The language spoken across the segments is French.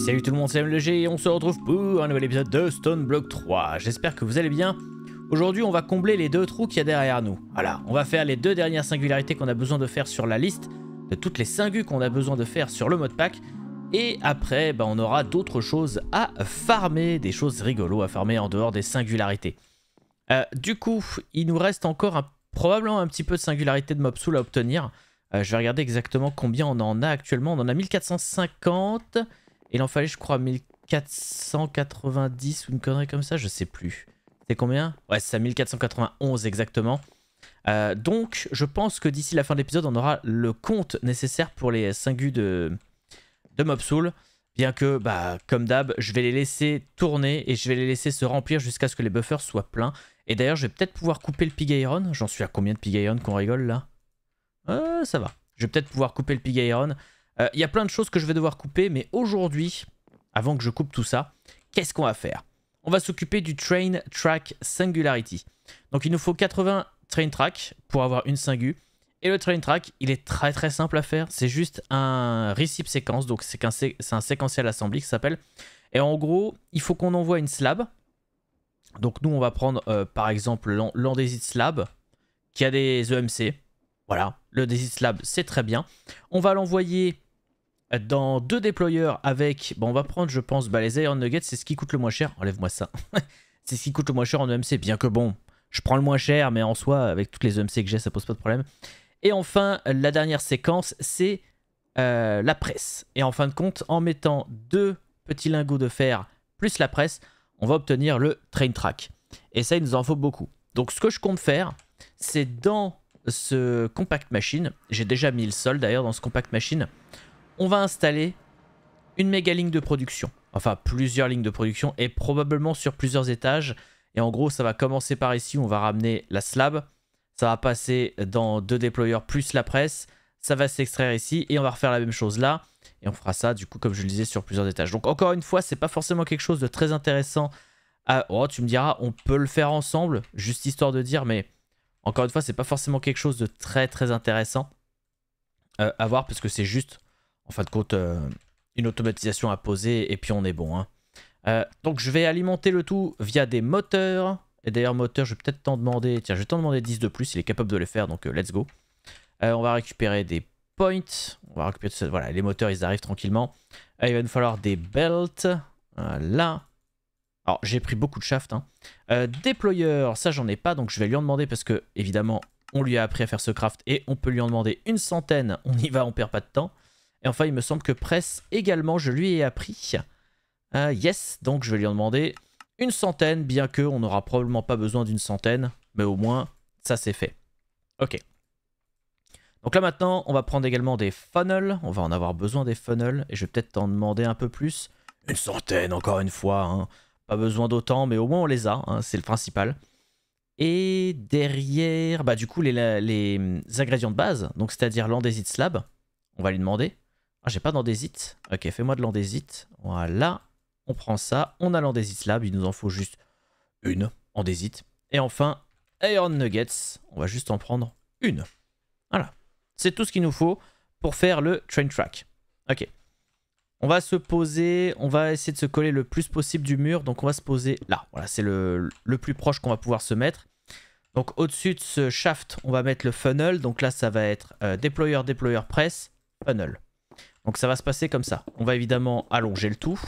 salut tout le monde, c'est MLG et on se retrouve pour un nouvel épisode de Stone Block 3. J'espère que vous allez bien. Aujourd'hui, on va combler les deux trous qu'il y a derrière nous. Voilà, on va faire les deux dernières singularités qu'on a besoin de faire sur la liste, de toutes les singules qu'on a besoin de faire sur le modpack Et après, bah, on aura d'autres choses à farmer, des choses rigolos à farmer en dehors des singularités. Euh, du coup, il nous reste encore probablement un petit peu de singularités de Mobsoul à obtenir. Euh, je vais regarder exactement combien on en a actuellement. On en a 1450. Il en fallait, je crois, 1490 ou une connerie comme ça, je sais plus. C'est combien Ouais, c'est à 1491 exactement. Euh, donc, je pense que d'ici la fin de l'épisode, on aura le compte nécessaire pour les 5 de, de Mobsoul. Bien que, bah, comme d'hab, je vais les laisser tourner et je vais les laisser se remplir jusqu'à ce que les buffers soient pleins. Et d'ailleurs, je vais peut-être pouvoir couper le Pig Iron. J'en suis à combien de Pig Iron qu'on rigole là euh, Ça va. Je vais peut-être pouvoir couper le Pig Iron. Euh, il y a plein de choses que je vais devoir couper, mais aujourd'hui, avant que je coupe tout ça, qu'est-ce qu'on va faire On va s'occuper du Train Track Singularity. Donc il nous faut 80 Train Track pour avoir une Singu. Et le Train Track, il est très très simple à faire. C'est juste un Recipe séquence, donc c'est un, un séquentiel assembly qui s'appelle. Et en gros, il faut qu'on envoie une slab. Donc nous, on va prendre euh, par exemple l'Andesite Slab qui a des EMC. Voilà, le Desist Lab, c'est très bien. On va l'envoyer dans deux déployeurs avec... Bon, on va prendre, je pense, bah, les Iron Nuggets, c'est ce qui coûte le moins cher. Enlève-moi ça. c'est ce qui coûte le moins cher en EMC, bien que bon, je prends le moins cher, mais en soi, avec toutes les EMC que j'ai, ça pose pas de problème. Et enfin, la dernière séquence, c'est euh, la presse. Et en fin de compte, en mettant deux petits lingots de fer plus la presse, on va obtenir le train track. Et ça, il nous en faut beaucoup. Donc ce que je compte faire, c'est dans ce compact machine, j'ai déjà mis le sol d'ailleurs dans ce compact machine, on va installer une méga ligne de production. Enfin, plusieurs lignes de production et probablement sur plusieurs étages. Et en gros, ça va commencer par ici, on va ramener la slab. Ça va passer dans deux déployeurs plus la presse. Ça va s'extraire ici et on va refaire la même chose là. Et on fera ça, du coup, comme je le disais, sur plusieurs étages. Donc encore une fois, c'est pas forcément quelque chose de très intéressant. À... Oh, tu me diras, on peut le faire ensemble, juste histoire de dire, mais encore une fois, c'est pas forcément quelque chose de très très intéressant euh, à voir parce que c'est juste, en fin de compte, euh, une automatisation à poser et puis on est bon. Hein. Euh, donc je vais alimenter le tout via des moteurs. Et d'ailleurs, moteur, je vais peut-être t'en demander. Tiens, je vais t'en demander 10 de plus. Il est capable de les faire, donc let's go. on va récupérer des points. On va récupérer tout ça. Voilà, les moteurs, ils arrivent tranquillement. il va nous falloir des belts. Là. Alors, j'ai pris beaucoup de shafts. Hein. Euh, déployeur, ça j'en ai pas, donc je vais lui en demander parce que, évidemment, on lui a appris à faire ce craft et on peut lui en demander une centaine. On y va, on perd pas de temps. Et enfin, il me semble que presse également, je lui ai appris. Euh, yes, donc je vais lui en demander une centaine, bien que on n'aura probablement pas besoin d'une centaine, mais au moins, ça c'est fait. Ok. Donc là maintenant, on va prendre également des funnels. On va en avoir besoin des funnels. Et je vais peut-être en demander un peu plus. Une centaine, encore une fois. Hein. Pas besoin d'autant, mais au moins on les a, hein, c'est le principal. Et derrière, bah du coup, les, ingrédients de base, donc c'est-à-dire l'andésite slab, on va lui demander. Ah, j'ai pas d'andésite. Ok, fais-moi de l'andésite. Voilà, on prend ça. On a l'andésite slab, il nous en faut juste une andésite. Et enfin, Iron Nuggets, on va juste en prendre une. Voilà, c'est tout ce qu'il nous faut pour faire le train track. Ok. On va se poser, on va essayer de se coller le plus possible du mur. Donc on va se poser là. Voilà, c'est le, plus proche qu'on va pouvoir se mettre. Donc au-dessus de ce shaft, on va mettre le funnel. Donc là, ça va être euh, déployeur, déployeur, press, funnel. Donc ça va se passer comme ça. On va évidemment allonger le tout.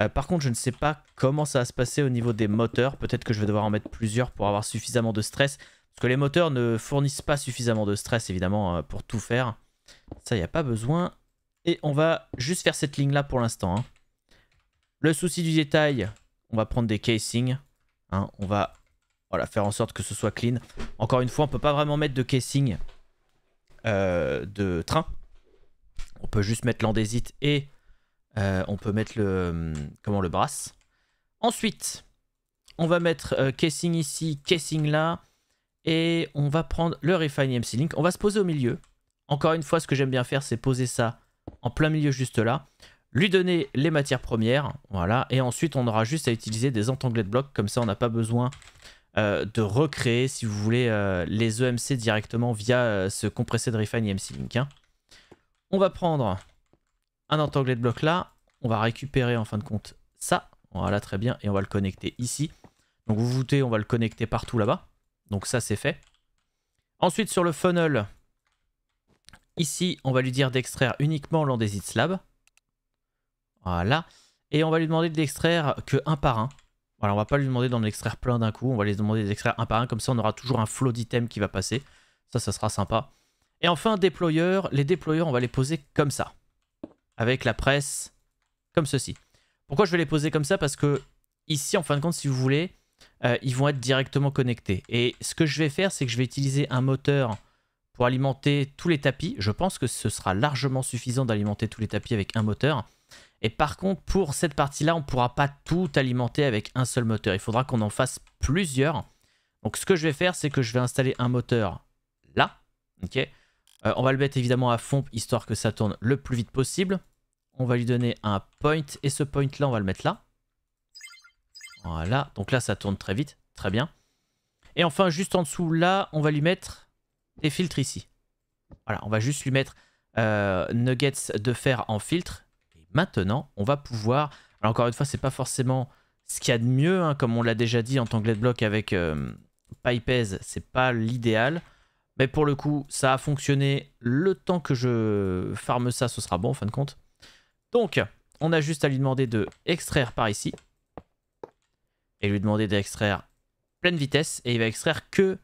Euh, par contre, je ne sais pas comment ça va se passer au niveau des moteurs. Peut-être que je vais devoir en mettre plusieurs pour avoir suffisamment de stress. Parce que les moteurs ne fournissent pas suffisamment de stress, évidemment, euh, pour tout faire. Ça, il n'y a pas besoin. Et on va juste faire cette ligne là pour l'instant. Hein. Le souci du détail, on va prendre des casings. Hein. On va faire en sorte que ce soit clean. Encore une fois, on ne peut pas vraiment mettre de casing euh, de train. On peut juste mettre l'andésite et euh, on peut mettre le, comment, le brass. Ensuite, on va mettre euh, casing ici, casing là. Et on va prendre le Refine MC Link. On va se poser au milieu. Encore une fois, ce que j'aime bien faire, c'est poser ça en plein milieu juste là, lui donner les matières premières, voilà, et ensuite on aura juste à utiliser des entanglés de blocs, comme ça on n'a pas besoin euh, de recréer, si vous voulez, euh, les EMC directement via euh, ce compressé de refine EMC Link. Hein. On va prendre un entanglé de bloc là, on va récupérer en fin de compte ça, voilà très bien, et on va le connecter ici. Donc vous voûtez, on va le connecter partout là-bas, donc ça c'est fait. Ensuite sur le funnel, Ici, on va lui dire d'extraire uniquement l'andésite slab. Voilà. Et on va lui demander d'extraire que un par un. Voilà, on va pas lui demander d'en extraire plein d'un coup. On va les demander d'extraire un par un. Comme ça, on aura toujours un flow d'items qui va passer. Ça, ça sera sympa. Et enfin, déployeur Les déployeurs, on va les poser comme ça. Avec la presse, comme ceci. Pourquoi je vais les poser comme ça Parce que ici, en fin de compte, si vous voulez, euh, ils vont être directement connectés. Et ce que je vais faire, c'est que je vais utiliser un moteur pour alimenter tous les tapis. Je pense que ce sera largement suffisant d'alimenter tous les tapis avec un moteur. Et par contre, pour cette partie-là, on ne pourra pas tout alimenter avec un seul moteur. Il faudra qu'on en fasse plusieurs. Donc ce que je vais faire, c'est que je vais installer un moteur là. ok euh, on va le mettre évidemment à fond, histoire que ça tourne le plus vite possible. On va lui donner un point. Et ce point-là, on va le mettre là. Voilà. Donc là, ça tourne très vite. Très bien. Et enfin, juste en dessous, là, on va lui mettre des filtres ici. Voilà, on va juste lui mettre euh, nuggets de fer en filtre. Et maintenant, on va pouvoir... Alors encore une fois, c'est pas forcément ce qu'il y a de mieux, hein, comme on l'a déjà dit en de bloc avec euh, Pipes, c'est pas l'idéal. Mais pour le coup, ça a fonctionné. Le temps que je farme ça, ce sera bon en fin de compte. Donc, on a juste à lui demander de extraire par ici. Et lui demander d'extraire pleine vitesse. Et il va extraire que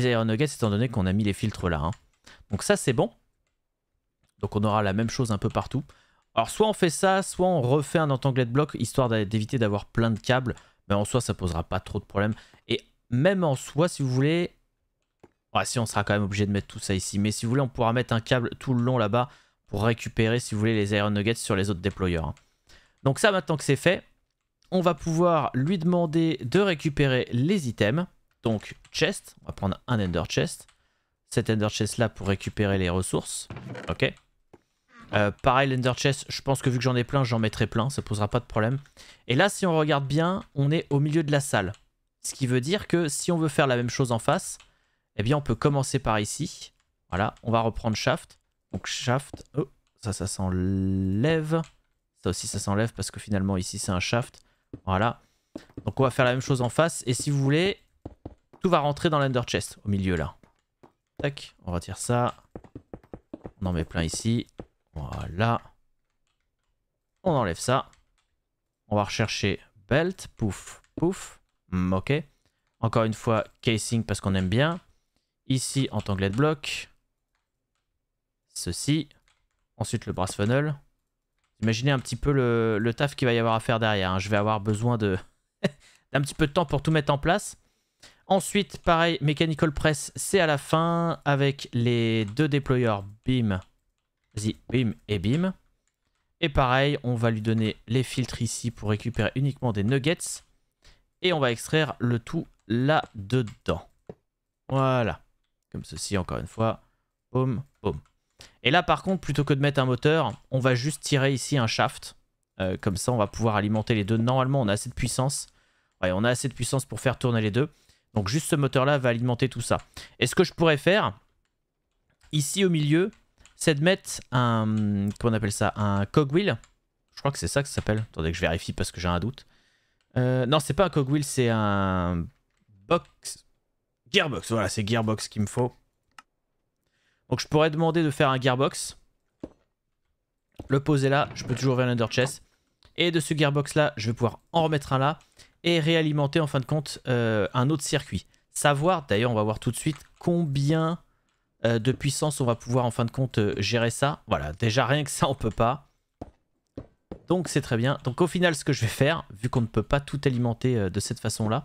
des nuggets étant donné qu'on a mis les filtres là. Hein. Donc ça c'est bon. Donc on aura la même chose un peu partout. Alors soit on fait ça, soit on refait un entanglet de bloc histoire d'éviter d'avoir plein de câbles. Mais en soi ça posera pas trop de problèmes. Et même en soi si vous voulez... si on sera quand même obligé de mettre tout ça ici. Mais si vous voulez on pourra mettre un câble tout le long là-bas pour récupérer si vous voulez les Iron Nuggets sur les autres déployeurs. Hein. Donc ça maintenant que c'est fait, on va pouvoir lui demander de récupérer les items donc chest. On va prendre un ender chest. Cet ender chest là pour récupérer les ressources. Ok. Euh, pareil, l'Ender Chest, je pense que vu que j'en ai plein, j'en mettrai plein, ça posera pas de problème. Et là, si on regarde bien, on est au milieu de la salle. Ce qui veut dire que si on veut faire la même chose en face, eh bien, on peut commencer par ici. Voilà, on va reprendre Shaft. Donc Shaft, oh, ça, ça s'enlève. Ça aussi, ça s'enlève parce que finalement, ici, c'est un Shaft. Voilà. Donc, on va faire la même chose en face. Et si vous voulez, tout va rentrer dans l'Ender Chest, au milieu là. Tac, on retire ça. On en met plein ici. Voilà. On enlève ça. On va rechercher belt. Pouf, pouf. Hmm, ok. Encore une fois, casing parce qu'on aime bien. Ici, en de bloc. Ceci. Ensuite, le brass funnel. Imaginez un petit peu le, taf qu'il va y avoir à faire derrière. Hein. Je vais avoir besoin de d'un petit peu de temps pour tout mettre en place. Ensuite, pareil, Mechanical Press, c'est à la fin avec les deux déployeurs BIM, Vas-y, BIM et BIM. Et pareil, on va lui donner les filtres ici pour récupérer uniquement des nuggets. Et on va extraire le tout là-dedans. Voilà. Comme ceci, encore une fois. Boom, boom. Et là, par contre, plutôt que de mettre un moteur, on va juste tirer ici un shaft. Euh, comme ça, on va pouvoir alimenter les deux. Normalement, on a assez de puissance. Ouais, on a assez de puissance pour faire tourner les deux. Donc juste ce moteur-là va alimenter tout ça. Et ce que je pourrais faire, ici au milieu, c'est de mettre un... Comment on appelle ça Un cogwheel. Je crois que c'est ça que ça s'appelle. Attendez que je vérifie parce que j'ai un doute. Euh, non, c'est pas un cogwheel, c'est un... Box... Gearbox, voilà, c'est Gearbox qu'il me faut. Donc je pourrais demander de faire un Gearbox. Le poser là, je peux toujours vers l'Under Chest. Et de ce Gearbox là, je vais pouvoir en remettre un là et réalimenter en fin de compte euh, un autre circuit. Savoir, d'ailleurs on va voir tout de suite combien euh, de puissance on va pouvoir en fin de compte euh, gérer ça. Voilà, déjà rien que ça on peut pas. Donc c'est très bien. Donc au final ce que je vais faire, vu qu'on ne peut pas tout alimenter de cette façon là,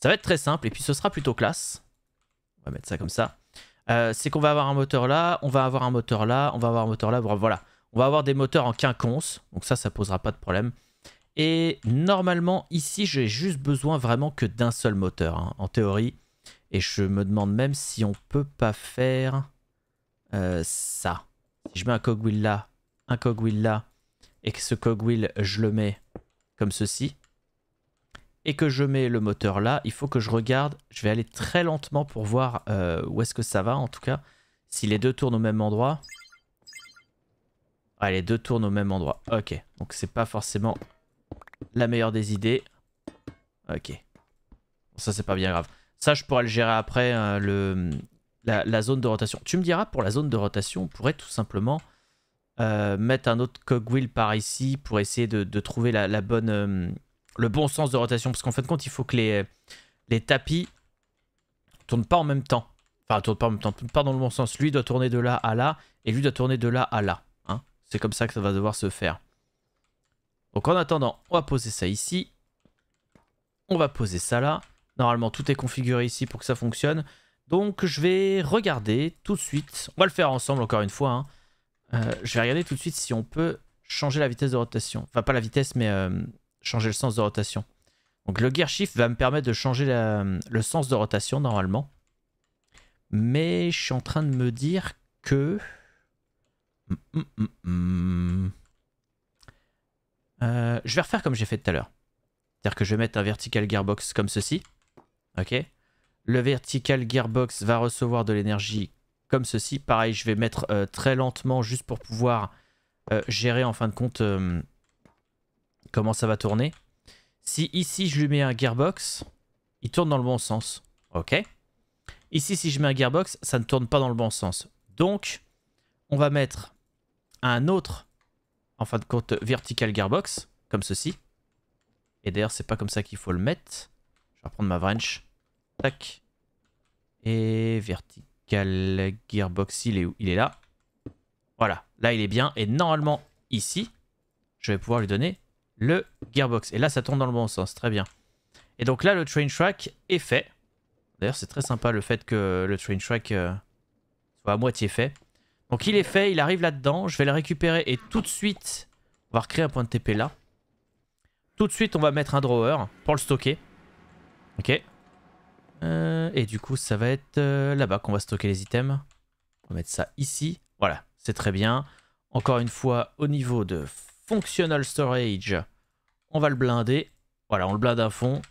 ça va être très simple et puis ce sera plutôt classe. On va mettre ça comme ça. c'est qu'on va avoir un moteur là, on va avoir un moteur là, on va avoir un moteur là, voilà. On va avoir des moteurs en quinconce, donc ça, ça posera pas de problème. Et normalement, ici, j'ai juste besoin vraiment que d'un seul moteur, hein, en théorie. Et je me demande même si on peut pas faire euh, ça. Si je mets un cogwheel là, un cogwheel là, et que ce cogwheel, je le mets comme ceci, et que je mets le moteur là, il faut que je regarde, je vais aller très lentement pour voir euh, où est-ce que ça va en tout cas. Si les deux tournent au même endroit... Ah, les deux tournent au même endroit. Ok, donc c'est pas forcément la meilleure des idées. Ok. Ça, c'est pas bien grave. Ça, je pourrais le gérer après, euh, le, la, zone de rotation. Tu me diras, pour la zone de rotation, on pourrait tout simplement euh, mettre un autre cogwheel par ici pour essayer de, trouver la, bonne, euh, le bon sens de rotation. Parce qu'en fin de compte, il faut que les, les tapis tournent pas en même temps. Enfin, tournent pas en même temps, tournent pas dans le bon sens. Lui doit tourner de là à là, et lui doit tourner de là à là. Hein. C'est comme ça que ça va devoir se faire. Donc en attendant, on va poser ça ici. On va poser ça là. Normalement, tout est configuré ici pour que ça fonctionne. Donc je vais regarder tout de suite. On va le faire ensemble encore une fois. Hein. Euh, je vais regarder tout de suite si on peut changer la vitesse de rotation. Enfin, pas la vitesse, mais euh, changer le sens de rotation. Donc le gear shift va me permettre de changer le sens de rotation normalement. Mais je suis en train de me dire que... Mm, mm, mm, euh, je vais refaire comme j'ai fait tout à l'heure. C'est-à-dire que je vais mettre un vertical gearbox comme ceci. Ok Le vertical gearbox va recevoir de l'énergie comme ceci. Pareil, je vais mettre euh, très lentement juste pour pouvoir euh, gérer en fin de compte comment ça va tourner. Si ici je lui mets un gearbox, il tourne dans le bon sens. Ok Ici, si je mets un gearbox, ça ne tourne pas dans le bon sens. Donc, on va mettre un autre en fin de compte vertical gearbox, comme ceci. Et d'ailleurs, c'est pas comme ça qu'il faut le mettre. Je vais reprendre ma wrench. Tac. Et vertical gearbox, il est où Il est là. Voilà, là il est bien. Et normalement, ici, je vais pouvoir lui donner le gearbox. Et là, ça tourne dans le bon sens, très bien. Et donc là, le train track est fait. D'ailleurs, c'est très sympa le fait que le train track euh, soit à moitié fait. Donc il est fait, il arrive là-dedans. Je vais le récupérer et tout de suite, on va recréer un point de TP là. Tout de suite, on va mettre un drawer pour le stocker. Ok. Euh, et du coup, ça va être euh, là-bas qu'on va stocker les items. On va mettre ça ici. Voilà, c'est très bien. Encore une fois, au niveau de Functional Storage, on va le blinder. Voilà, on le blinde à fond.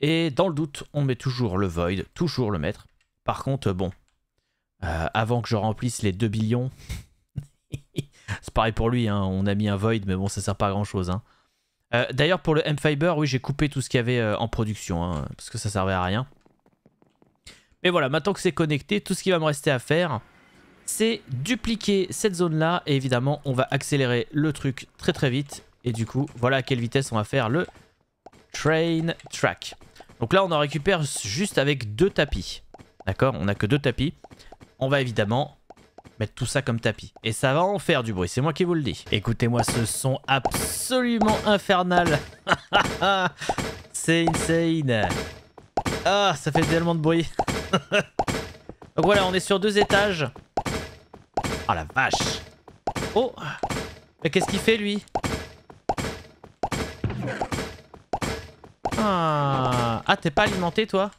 Et dans le doute, on met toujours le void, toujours le mettre. Par contre, bon, euh, avant que je remplisse les 2 billions. c'est pareil pour lui, hein, on a mis un void, mais bon, ça sert pas à grand chose. Hein. Euh, d'ailleurs, pour le M-Fiber, oui, j'ai coupé tout ce qu'il y avait euh, en production, hein, parce que ça servait à rien. Mais voilà, maintenant que c'est connecté, tout ce qui va me rester à faire, c'est dupliquer cette zone-là, et évidemment, on va accélérer le truc très très vite. Et du coup, voilà à quelle vitesse on va faire le train track. Donc là, on en récupère juste avec deux tapis. D'accord On n'a que deux tapis on va évidemment mettre tout ça comme tapis. Et ça va en faire du bruit, c'est moi qui vous le dis. Écoutez-moi ce son absolument infernal. c'est insane. Ah, ça fait tellement de bruit. Donc voilà, on est sur deux étages. Oh la vache. Oh Mais qu'est-ce qu'il fait lui Ah, ah t'es pas alimenté toi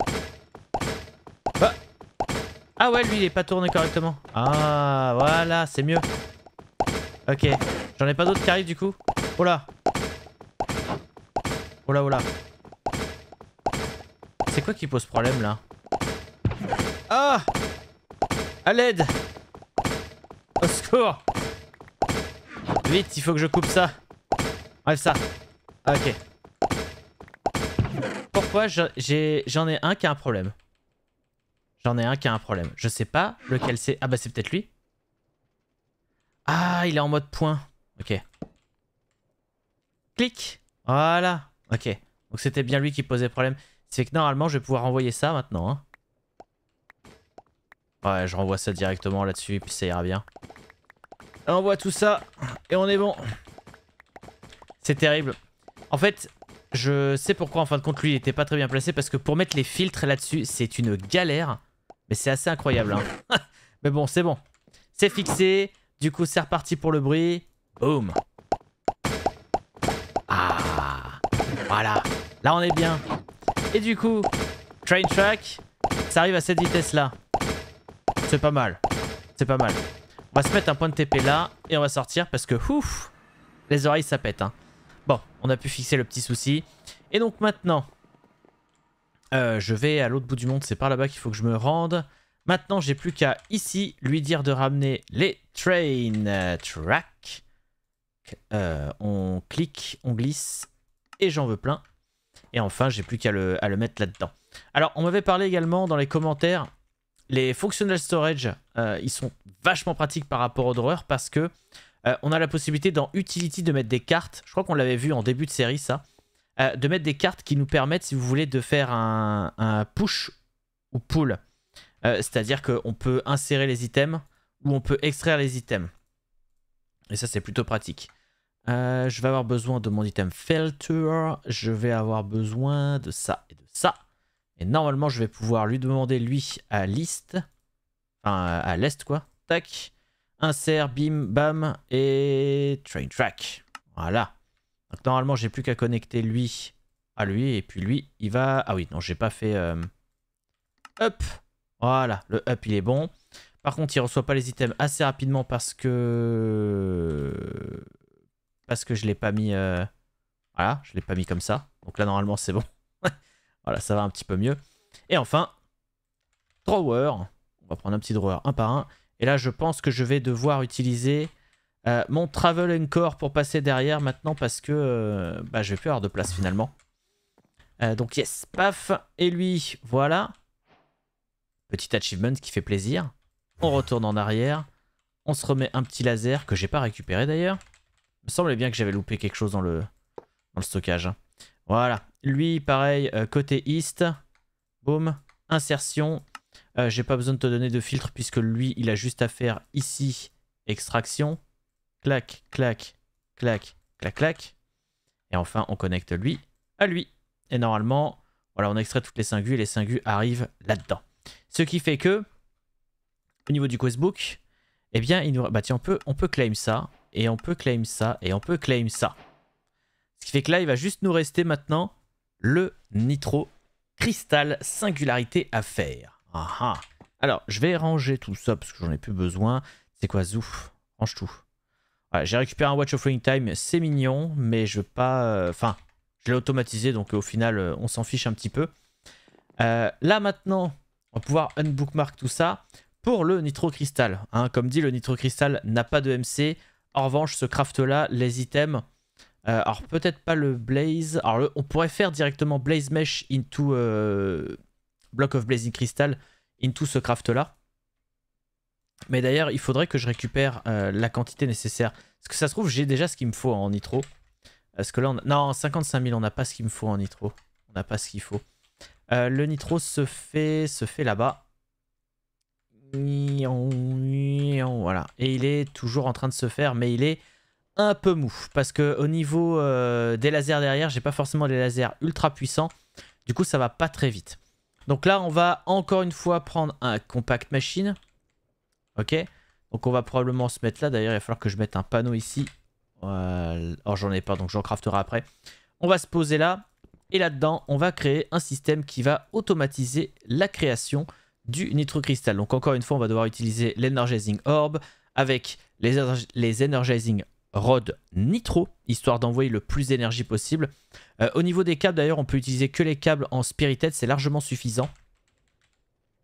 ah ouais, lui, il est pas tourné correctement. Ah, voilà, c'est mieux. Ok. J'en ai pas d'autres qui arrivent, du coup. Oh là. Oh là, oh là. C'est quoi qui pose problème, là Ah A l'aide Au secours Vite, il faut que je coupe ça. Ouais ça. Ah, ok. Pourquoi j'en ai un qui a un problème J'en ai un qui a un problème. Je sais pas lequel c'est. Ah bah c'est peut-être lui. Ah, il est en mode point. Ok. Clic. Voilà. Ok. Donc c'était bien lui qui posait problème. C'est que normalement je vais pouvoir envoyer ça maintenant. Hein. Ouais, je renvoie ça directement là-dessus, puis ça ira bien. On envoie tout ça, et on est bon. C'est terrible. En fait, je sais pourquoi en fin de compte lui il était pas très bien placé, parce que pour mettre les filtres là-dessus, c'est une galère. Mais c'est assez incroyable. Hein. Mais bon, c'est bon. C'est fixé. Du coup, c'est reparti pour le bruit. Boum. Ah. Voilà. Là, on est bien. Et du coup, Train Track, ça arrive à cette vitesse-là. C'est pas mal. C'est pas mal. On va se mettre un point de TP là et on va sortir parce que, ouf, les oreilles, ça pète. Hein. Bon, on a pu fixer le petit souci. Et donc maintenant, euh, je vais à l'autre bout du monde, c'est par là-bas qu'il faut que je me rende. Maintenant, j'ai plus qu'à ici lui dire de ramener les train euh, track. Euh, on clique, on glisse et j'en veux plein. Et enfin, j'ai plus qu'à le, mettre là-dedans. Alors, on m'avait parlé également dans les commentaires, les functional storage, ils sont vachement pratiques par rapport au drawer parce que on a la possibilité dans Utility de mettre des cartes. Je crois qu'on l'avait vu en début de série, ça. Euh, de mettre des cartes qui nous permettent, si vous voulez, de faire un, push ou pull. Euh, c'est-à-dire qu'on peut insérer les items ou on peut extraire les items. Et ça, c'est plutôt pratique. Euh, je vais avoir besoin de mon item filter. Je vais avoir besoin de ça et de ça. Et normalement, je vais pouvoir lui demander, lui, à list. Enfin, à l'est, quoi. Tac. Insert, bim, bam. Et train track. Voilà. Donc normalement, j'ai plus qu'à connecter lui à lui. Et puis lui, il va... Ah oui, non, j'ai pas fait... Hop euh, Up Voilà, le up, il est bon. Par contre, il reçoit pas les items assez rapidement parce que... Parce que je l'ai pas mis... Euh, voilà, je l'ai pas mis comme ça. Donc là, normalement, c'est bon. voilà, ça va un petit peu mieux. Et enfin, drawer. On va prendre un petit drawer un par un. Et là, je pense que je vais devoir utiliser... Euh, mon travel encore pour passer derrière maintenant parce que euh, bah, je vais plus avoir de place finalement. Euh, donc yes, paf, et lui, voilà. Petit achievement qui fait plaisir. On retourne en arrière. On se remet un petit laser que j'ai pas récupéré d'ailleurs. Il me semblait bien que j'avais loupé quelque chose dans le, dans le stockage. Hein. Voilà. Lui, pareil, côté east. Boom, Insertion. j'ai pas besoin de te donner de filtre puisque lui, il a juste à faire ici extraction clac, clac, clac, clac, clac. Et enfin, on connecte lui à lui. Et normalement, voilà, on extrait toutes les singules et les singules arrivent là-dedans. Ce qui fait que, au niveau du questbook, eh bien, il nous... bah tiens, on peut, on peut claim ça, et on peut claim ça, et on peut claim ça. Ce qui fait que là, il va juste nous rester maintenant le Nitro Cristal Singularité à faire. Ah, ah. Alors, je vais ranger tout ça parce que j'en ai plus besoin. C'est quoi, Zouf Range tout j'ai récupéré un Watch of Flowing Time, c'est mignon, mais je veux pas... Euh, enfin, je l'ai automatisé, donc au final, euh, on s'en fiche un petit peu. Euh, là, maintenant, on va pouvoir unbookmark tout ça pour le Nitro Hein, comme dit, le Nitro Cristal n'a pas de MC. En revanche, ce craft-là, les items... alors, peut-être pas le Blaze. Alors, on pourrait faire directement Blaze Mesh into... Block of Blazing Crystal into ce craft-là. Mais d'ailleurs, il faudrait que je récupère euh, la quantité nécessaire. Parce que ça se trouve, j'ai déjà ce qu'il me faut en nitro. Parce que là, on a... non, 55 000, on n'a pas ce qu'il me faut en nitro. On n'a pas ce qu'il faut. Euh, le nitro se fait, se fait là-bas. Voilà. Et il est toujours en train de se faire, mais il est un peu mou. Parce que au niveau euh, des lasers derrière, j'ai pas forcément des lasers ultra puissants. Du coup, ça va pas très vite. Donc là, on va encore une fois prendre un compact machine. Ok Donc on va probablement se mettre là. D'ailleurs, il va falloir que je mette un panneau ici. Euh, or, j'en ai pas, donc j'en crafterai après. On va se poser là. Et là-dedans, on va créer un système qui va automatiser la création du cristal Donc encore une fois, on va devoir utiliser l'Energizing Orb avec les, Energizing Rod Nitro, histoire d'envoyer le plus d'énergie possible. Euh, au niveau des câbles, d'ailleurs, on peut utiliser que les câbles en Spirited, c'est largement suffisant.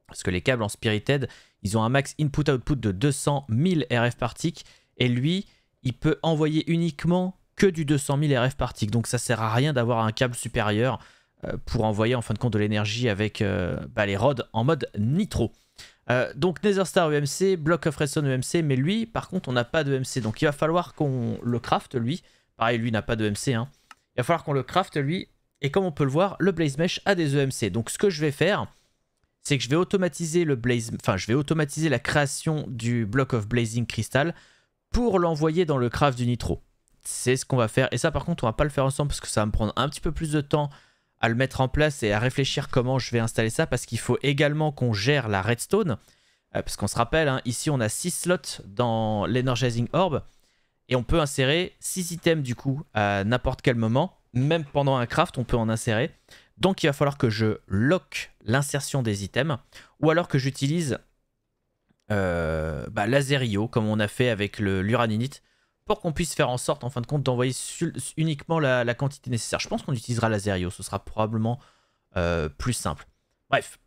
Parce que les câbles en Spirited, ils ont un max input-output de 200 000 RF par tick. Et lui, il peut envoyer uniquement que du 200 000 RF par tick. Donc ça sert à rien d'avoir un câble supérieur euh, pour envoyer en fin de compte de l'énergie avec euh, bah, les rods en mode nitro. Euh, donc Netherstar EMC, Block of Resonance EMC, mais lui par contre on n'a pas d'EMC, e donc il va falloir qu'on le craft lui, pareil lui n'a pas d'EMC, e hein. il va falloir qu'on le craft lui, et comme on peut le voir, le Blaze Mesh a des EMC, donc ce que je vais faire, c'est que je vais automatiser le blaze, enfin je vais automatiser la création du block of blazing crystal pour l'envoyer dans le craft du nitro. C'est ce qu'on va faire. Et ça par contre on va pas le faire ensemble parce que ça va me prendre un petit peu plus de temps à le mettre en place et à réfléchir comment je vais installer ça parce qu'il faut également qu'on gère la redstone. Euh, parce qu'on se rappelle, hein, ici on a 6 slots dans l'Energizing Orb et on peut insérer 6 items du coup à n'importe quel moment. Même pendant un craft, on peut en insérer. Donc il va falloir que je lock l'insertion des items ou alors que j'utilise euh, bah, l'Azerio comme on a fait avec l'Uraninite pour qu'on puisse faire en sorte en fin de compte d'envoyer uniquement la, quantité nécessaire. Je pense qu'on utilisera l'Azerio, ce sera probablement euh, plus simple. Bref,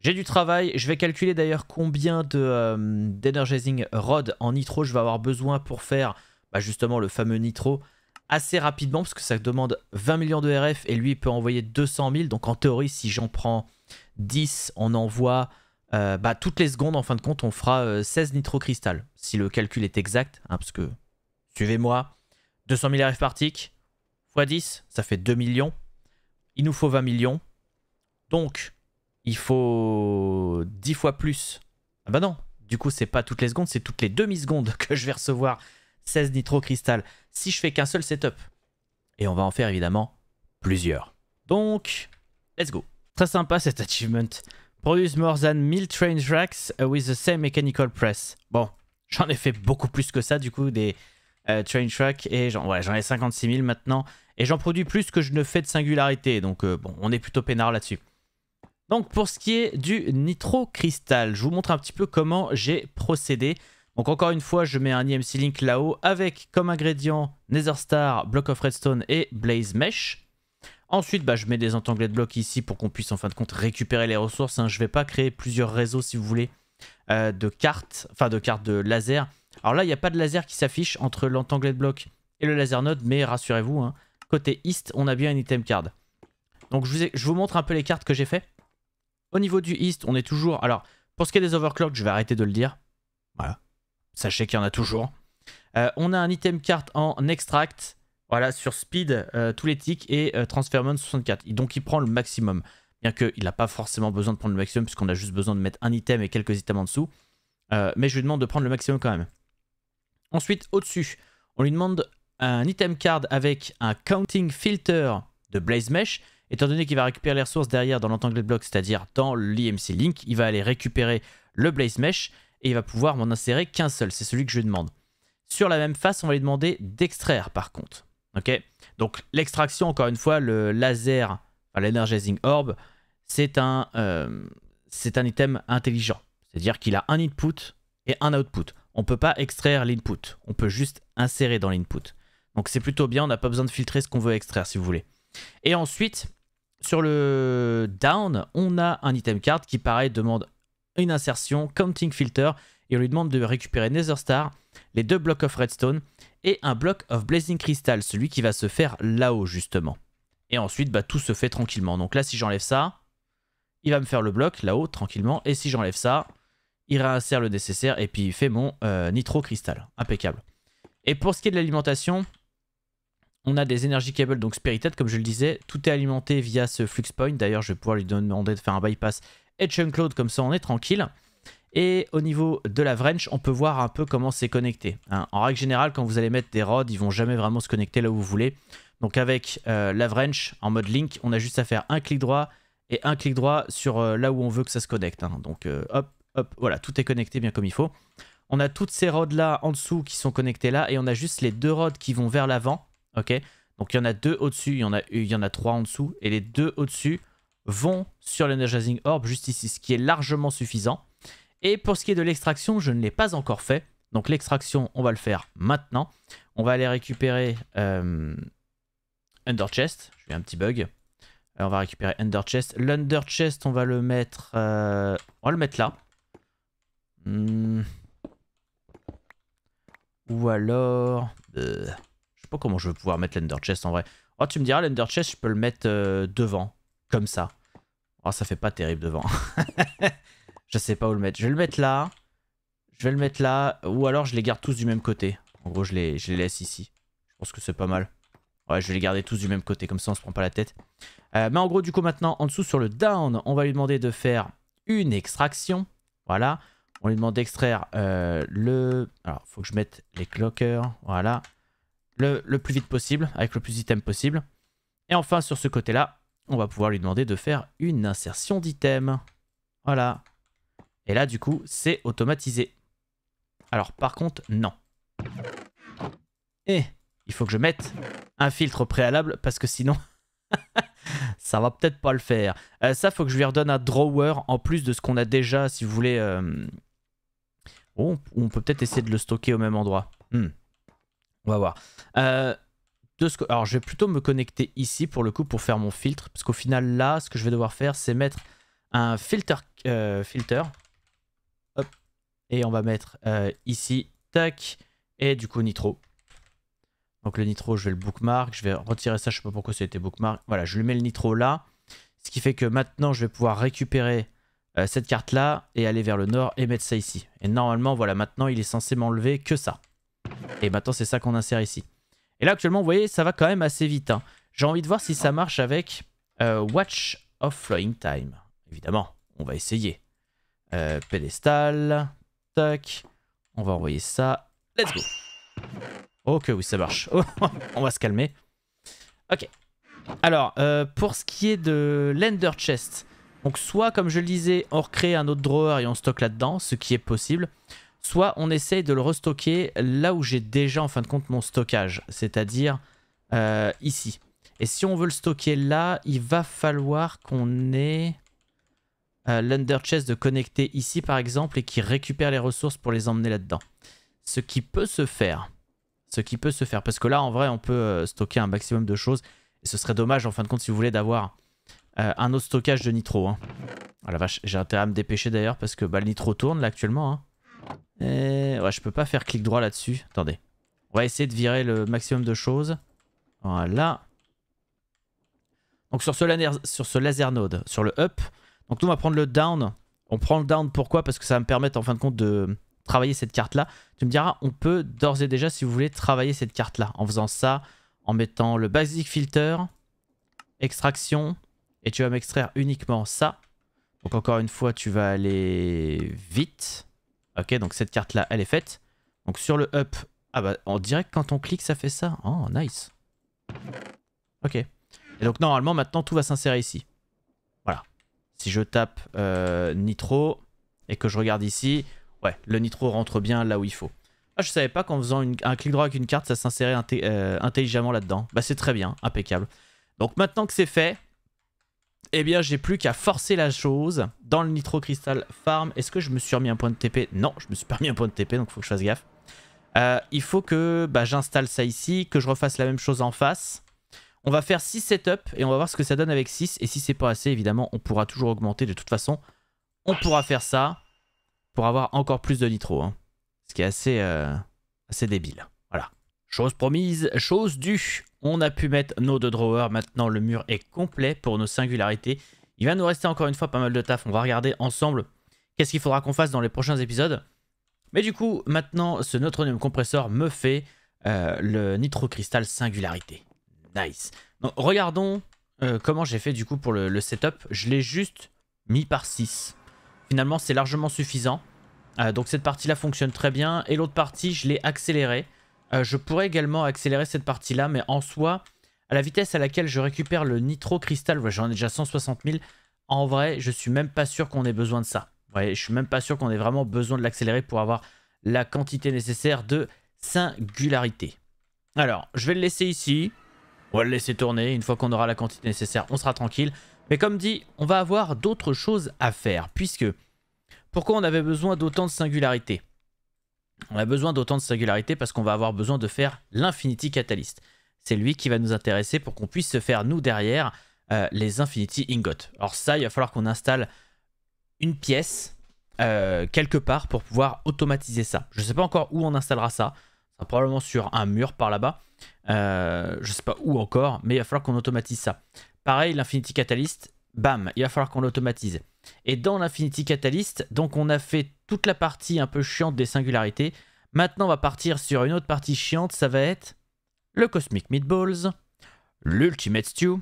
j'ai du travail. Je vais calculer d'ailleurs combien euh, d'Energizing de, Rod en nitro je vais avoir besoin pour faire bah, justement le fameux nitro assez rapidement parce que ça demande 20 millions de RF et lui peut envoyer 200 000. Donc en théorie, si j'en prends 10, on envoie euh, bah, toutes les secondes en fin de compte, on fera 16 16 cristal si le calcul est exact. Hein, parce que suivez-moi, 200 000 RF par tick fois 10, ça fait 2 millions. Il nous faut 20 millions. Donc il faut 10 fois plus. Ah bah non, du coup, c'est pas toutes les secondes, c'est toutes les demi-secondes que je vais recevoir 16 Nitro cristal Si je fais qu'un seul setup, et on va en faire évidemment plusieurs. Donc, let's go. Très sympa cet achievement. Produce more than 1000 train tracks uh, with the same mechanical press. Bon, j'en ai fait beaucoup plus que ça du coup des euh, train tracks et j'en ai 56 000 maintenant. Et j'en produis plus que je ne fais de singularité. Donc euh, bon, on est plutôt peinard là-dessus. Donc pour ce qui est du Nitro cristal je vous montre un petit peu comment j'ai procédé. Donc encore une fois, je mets un EMC Link là-haut avec comme ingrédients star, Block of Redstone et Blaze Mesh. Ensuite, bah, je mets des entanglés de blocs ici pour qu'on puisse en fin de compte récupérer les ressources. Hein. Je ne vais pas créer plusieurs réseaux si vous voulez euh, de cartes, enfin de cartes de laser. Alors là, il n'y a pas de laser qui s'affiche entre l'entanglé de blocs et le laser node, mais rassurez-vous, hein, côté East, on a bien une item card. Donc je vous, je vous montre un peu les cartes que j'ai fait. Au niveau du East, on est toujours... Alors, pour ce qui est des overclocks, je vais arrêter de le dire. Voilà. Sachez qu'il y en a toujours. Euh, on a un item card en extract. Voilà, sur speed, euh, tous les tics et euh, transferment 64. Donc il prend le maximum. Bien qu'il n'a pas forcément besoin de prendre le maximum, puisqu'on a juste besoin de mettre un item et quelques items en dessous. mais je lui demande de prendre le maximum quand même. Ensuite, au-dessus, on lui demande un item card avec un counting filter de Blaze Mesh. Étant donné qu'il va récupérer les ressources derrière dans de bloc, c'est-à-dire dans l'IMC link, il va aller récupérer le Blaze Mesh et il va pouvoir m'en insérer qu'un seul, c'est celui que je lui demande. Sur la même face, on va lui demander d'extraire par contre. Ok Donc l'extraction, encore une fois, le laser, l'energizing orb, c'est un, euh, c'est un item intelligent. C'est-à-dire qu'il a un input et un output. On ne peut pas extraire l'input, on peut juste insérer dans l'input. Donc c'est plutôt bien, on n'a pas besoin de filtrer ce qu'on veut extraire si vous voulez. Et ensuite, sur le down, on a un item card qui pareil demande une insertion Counting Filter et on lui demande de récupérer Nether Star, les deux blocs of Redstone et un bloc of Blazing Crystal, celui qui va se faire là-haut justement. Et ensuite, bah, tout se fait tranquillement. Donc là, si j'enlève ça, il va me faire le bloc là-haut tranquillement. Et si j'enlève ça, il réinsère le nécessaire et puis il fait mon euh, nitro-cristal. Impeccable. Et pour ce qui est de l'alimentation, on a des energy cables, donc spirited, comme je le disais. Tout est alimenté via ce flux point. D'ailleurs, je vais pouvoir lui demander de faire un bypass et cloud comme ça on est tranquille. Et au niveau de la wrench, on peut voir un peu comment c'est connecté. Hein. En règle générale, quand vous allez mettre des rods, ils vont jamais vraiment se connecter là où vous voulez. Donc avec euh, la wrench en mode link, on a juste à faire un clic droit et un clic droit sur euh, là où on veut que ça se connecte. Hein. Donc euh, hop, hop, voilà, tout est connecté bien comme il faut. On a toutes ces rods là en dessous qui sont connectées là et on a juste les deux rods qui vont vers l'avant. Ok, donc il y en a deux au-dessus, il y en a, il y en a trois en dessous et les deux au-dessus vont sur l'Energizing Orb juste ici, ce qui est largement suffisant. Et pour ce qui est de l'extraction, je ne l'ai pas encore fait. Donc l'extraction, on va le faire maintenant. On va aller récupérer euh, Under Chest. J'ai un petit bug. on va récupérer Under Chest. L'Under Chest, on va le mettre... Euh, on va le mettre là. Hmm. Ou alors... Je euh, je sais pas comment je vais pouvoir mettre l'Under Chest en vrai. Oh, tu me diras, l'Under Chest, je peux le mettre devant. Comme ça. Oh, ça fait pas terrible devant. je sais pas où le mettre. Je vais le mettre là. Je vais le mettre là. Ou alors je les garde tous du même côté. En gros, je les, les laisse ici. Je pense que c'est pas mal. Ouais, je vais les garder tous du même côté. Comme ça, on se prend pas la tête. Euh, mais en gros, du coup, maintenant, en dessous, sur le down, on va lui demander de faire une extraction. Voilà. On lui demande d'extraire euh, le... Alors, faut que je mette les clockers. Voilà. Le, le plus vite possible, avec le plus d'items possible. Et enfin, sur ce côté-là, on va pouvoir lui demander de faire une insertion d'item. Voilà. Et là, du coup, c'est automatisé. Alors, par contre, non. Et il faut que je mette un filtre préalable parce que sinon, ça va peut-être pas le faire. Ça, euh, ça, faut que je lui redonne un drawer en plus de ce qu'on a déjà, si vous voulez. Euh, oh, on peut peut-être essayer de le stocker au même endroit. Hmm. On va voir. Euh, alors je vais plutôt me connecter ici pour le coup pour faire mon filtre. Parce qu'au final là, ce que je vais devoir faire, c'est mettre un euh, filter. filter. Et on va mettre euh, ici, tac, et du coup nitro. Donc le nitro, je vais le bookmark. Je vais retirer ça, je sais pas pourquoi c'était bookmark. Voilà, je lui mets le nitro là. Ce qui fait que maintenant, je vais pouvoir récupérer euh, cette carte-là et aller vers le nord et mettre ça ici. Et normalement, voilà, maintenant, il est censé m'enlever que ça. Et maintenant, c'est ça qu'on insère ici. Et là, actuellement, vous voyez, ça va quand même assez vite. Hein. J'ai envie de voir si ça marche avec euh, Watch of Flowing Time. Évidemment, on va essayer. Euh, pédestal. Tac. On va envoyer ça. Let's go. Oh oui, ça marche. on va se calmer. Ok. Alors, euh, pour ce qui est de l'Ender Chest, donc soit, comme je le disais, on recrée un autre drawer et on stocke là-dedans, ce qui est possible soit on essaye de le restocker là où j'ai déjà en fin de compte mon stockage, c'est-à-dire euh, ici. Et si on veut le stocker là, il va falloir qu'on ait l'under euh, l'underchest de connecter ici par exemple et qui récupère les ressources pour les emmener là-dedans. Ce qui peut se faire, ce qui peut se faire, parce que là en vrai on peut euh, stocker un maximum de choses et ce serait dommage en fin de compte si vous voulez d'avoir un autre stockage de nitro. Hein. Ah la vache, j'ai intérêt à me dépêcher d'ailleurs parce que bah, le nitro tourne là actuellement. Hein. Euh, ouais, je peux pas faire clic droit là-dessus. Attendez. On va essayer de virer le maximum de choses. Voilà. Donc sur ce, sur ce laser node, sur le up. Donc nous on va prendre le down. On prend le down pourquoi Parce que ça va me permettre en fin de compte de travailler cette carte là. Tu me diras, on peut d'ores et déjà si vous voulez travailler cette carte là. En faisant ça, en mettant le basic filter, extraction. Et tu vas m'extraire uniquement ça. Donc encore une fois, tu vas aller vite. Ok, donc cette carte-là, elle est faite. Donc sur le up, ah bah en direct quand on clique, ça fait ça. Oh, nice. Ok. Et donc normalement, maintenant, tout va s'insérer ici. Voilà. Si je tape euh, Nitro et que je regarde ici, ouais, le Nitro rentre bien là où il faut. Ah, je savais pas qu'en faisant un clic droit avec une carte, ça s'insérait euh, intelligemment là-dedans. Bah c'est très bien, impeccable. Donc maintenant que c'est fait, eh bien, j'ai plus qu'à forcer la chose dans le Nitro Crystal Farm. Est-ce que je me suis remis un point de TP Non, je me suis pas remis un point de TP, donc il faut que je fasse gaffe. Euh, il faut que bah, j'installe ça ici, que je refasse la même chose en face. On va faire 6 setups et on va voir ce que ça donne avec 6. Et si c'est pas assez, évidemment, on pourra toujours augmenter. De toute façon, on pourra faire ça pour avoir encore plus de nitro. Hein. Ce qui est assez, euh, assez débile. Chose promise, chose due. On a pu mettre nos deux drawers. Maintenant, le mur est complet pour nos singularités. Il va nous rester encore une fois pas mal de taf. On va regarder ensemble qu'est-ce qu'il faudra qu'on fasse dans les prochains épisodes. Mais du coup, maintenant, ce Neutronium compresseur me fait euh, le le cristal singularité. Nice. Donc, regardons euh, comment j'ai fait du coup pour le, setup. Je l'ai juste mis par 6. Finalement, c'est largement suffisant. Euh, donc cette partie-là fonctionne très bien. Et l'autre partie, je l'ai accéléré. Euh, je pourrais également accélérer cette partie-là, mais en soi, à la vitesse à laquelle je récupère le nitro-cristal, j'en ai déjà 160 000, en vrai, je suis même pas sûr qu'on ait besoin de ça. Je je suis même pas sûr qu'on ait vraiment besoin de l'accélérer pour avoir la quantité nécessaire de singularité. Alors, je vais le laisser ici. On va le laisser tourner. Une fois qu'on aura la quantité nécessaire, on sera tranquille. Mais comme dit, on va avoir d'autres choses à faire. Puisque, pourquoi on avait besoin d'autant de singularité on a besoin d'autant de singularité parce qu'on va avoir besoin de faire l'Infinity Catalyst. C'est lui qui va nous intéresser pour qu'on puisse se faire, nous, derrière, euh, les Infinity Ingots. Alors ça, il va falloir qu'on installe une pièce euh, quelque part pour pouvoir automatiser ça. Je ne sais pas encore où on installera ça. ça probablement sur un mur par là-bas. Euh, je ne sais pas où encore, mais il va falloir qu'on automatise ça. Pareil, l'Infinity Catalyst, bam, il va falloir qu'on l'automatise. Et dans l'Infinity Catalyst, donc on a fait toute la partie un peu chiante des singularités. Maintenant, on va partir sur une autre partie chiante, ça va être le Cosmic Meatballs, l'Ultimate Stew,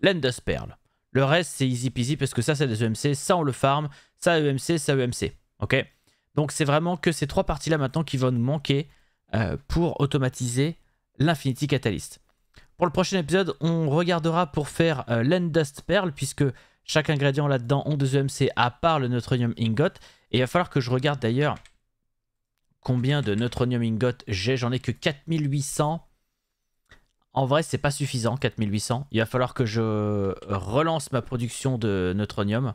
l'Endust Pearl. Le reste, c'est easy peasy parce que ça, c'est des EMC, ça, on le farm, ça, EMC, ça, EMC. Ok Donc, c'est vraiment que ces trois parties-là maintenant qui vont nous manquer euh, pour automatiser l'Infinity Catalyst. Pour le prochain épisode, on regardera pour faire euh, l'Endust Pearl puisque chaque ingrédient là-dedans ont 2 EMC à part le neutronium ingot. Et il va falloir que je regarde d'ailleurs combien de neutronium ingot j'ai. J'en ai que 4800. En vrai, c'est pas suffisant, 4800. Il va falloir que je relance ma production de neutronium.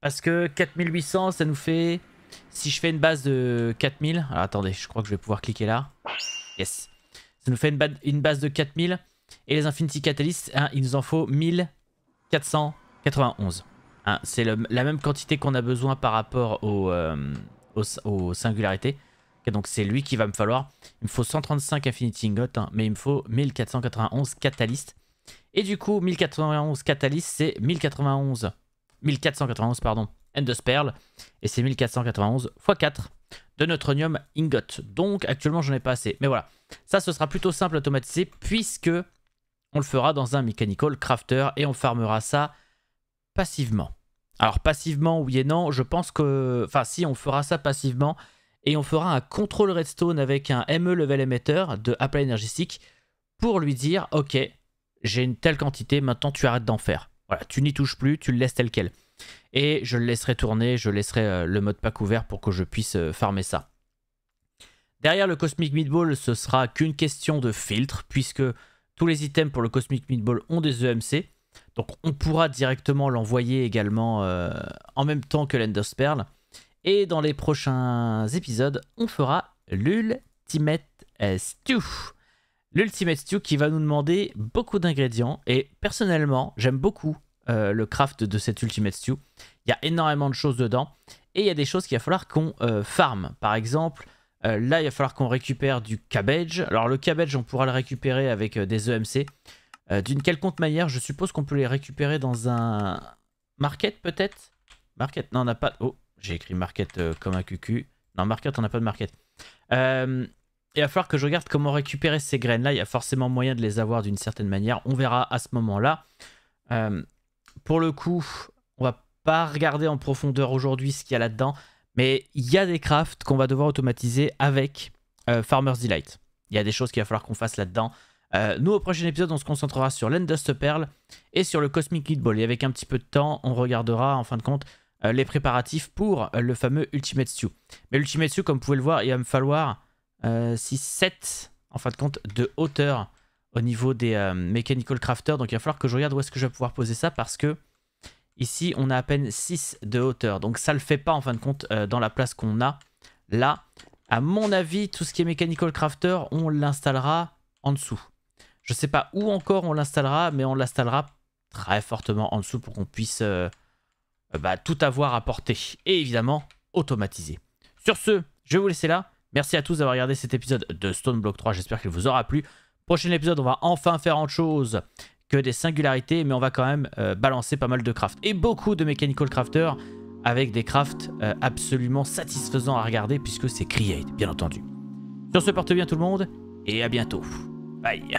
Parce que 4800, ça nous fait... Si je fais une base de 4000... Alors attendez, je crois que je vais pouvoir cliquer là. Yes. Ça nous fait une, base de 4000. Et les Infinity Catalysts, hein, il nous en faut 1400 91. Hein, c'est la même quantité qu'on a besoin par rapport euh, aux, singularités. donc c'est lui qui va me falloir. Il me faut 135 Infinity Ingot, hein, mais il me faut 1491 Catalyst. Et du coup, 1491 Catalyst, c'est 1091. 1491, pardon, Endless Et c'est 1491 x 4 de neutronium ingot. Donc actuellement, j'en ai pas assez. Mais voilà, ça, ce sera plutôt simple à automatiser puisque on le fera dans un mechanical crafter et on farmera ça passivement. Alors passivement, oui et non, je pense que... Enfin si, on fera ça passivement, et on fera un contrôle redstone avec un ME level émetteur de Apple énergétique pour lui dire, ok, j'ai une telle quantité, maintenant tu arrêtes d'en faire. Voilà, tu n'y touches plus, tu le laisses tel quel. Et je le laisserai tourner, je laisserai euh, le mode pack ouvert pour que je puisse euh, farmer ça. Derrière le Cosmic Meatball, ce sera qu'une question de filtre, puisque tous les items pour le Cosmic Meatball ont des EMC. Donc on pourra directement l'envoyer également euh, en même temps que l'Ender's Pearl. Et dans les prochains épisodes, on fera l'Ultimate Stew. L'Ultimate Stew qui va nous demander beaucoup d'ingrédients. Et personnellement, j'aime beaucoup euh, le craft de cet Ultimate Stew. Il y a énormément de choses dedans. Et il y a des choses qu'il va falloir qu'on euh, farm farme. Par exemple, là, il va falloir qu'on récupère du cabbage. Alors, le cabbage, on pourra le récupérer avec des EMC. Euh, d'une quelconque manière, je suppose qu'on peut les récupérer dans un market peut-être Market, non, on n'a pas... Oh, j'ai écrit market euh, comme un cucu. Non, market, on n'a pas de market. Euh, il va falloir que je regarde comment récupérer ces graines-là. Il y a forcément moyen de les avoir d'une certaine manière. On verra à ce moment-là. pour le coup, on va pas regarder en profondeur aujourd'hui ce qu'il y a là-dedans. Mais il y a des crafts qu'on va devoir automatiser avec Farmer's Delight. Il y a des choses qu'il va falloir qu'on fasse là-dedans. Euh, nous, au prochain épisode, on se concentrera sur l'Endust Pearl et sur le Cosmic Heat Ball. Et avec un petit peu de temps, on regardera en fin de compte euh, les préparatifs pour euh, le fameux Ultimate Stew. Mais l'Ultimate Stew, comme vous pouvez le voir, il va me falloir 6-7 en fin de compte de hauteur au niveau des Mechanical Crafters. Donc il va falloir que je regarde où est-ce que je vais pouvoir poser ça parce que ici on a à peine 6 de hauteur. Donc ça le fait pas en fin de compte dans la place qu'on a là. À mon avis, tout ce qui est Mechanical Crafter, on l'installera en dessous. Je sais pas où encore on l'installera, mais on l'installera très fortement en dessous pour qu'on puisse euh, euh, bah, tout avoir à portée. Et évidemment, automatiser. Sur ce, je vais vous laisser là. Merci à tous d'avoir regardé cet épisode de Stoneblock 3. J'espère qu'il vous aura plu. Prochain épisode, on va enfin faire autre chose que des singularités, mais on va quand même euh, balancer pas mal de craft. Et beaucoup de mechanical crafters avec des crafts absolument satisfaisants à regarder puisque c'est create, bien entendu. Sur ce, porte bien tout le monde et à bientôt. Bye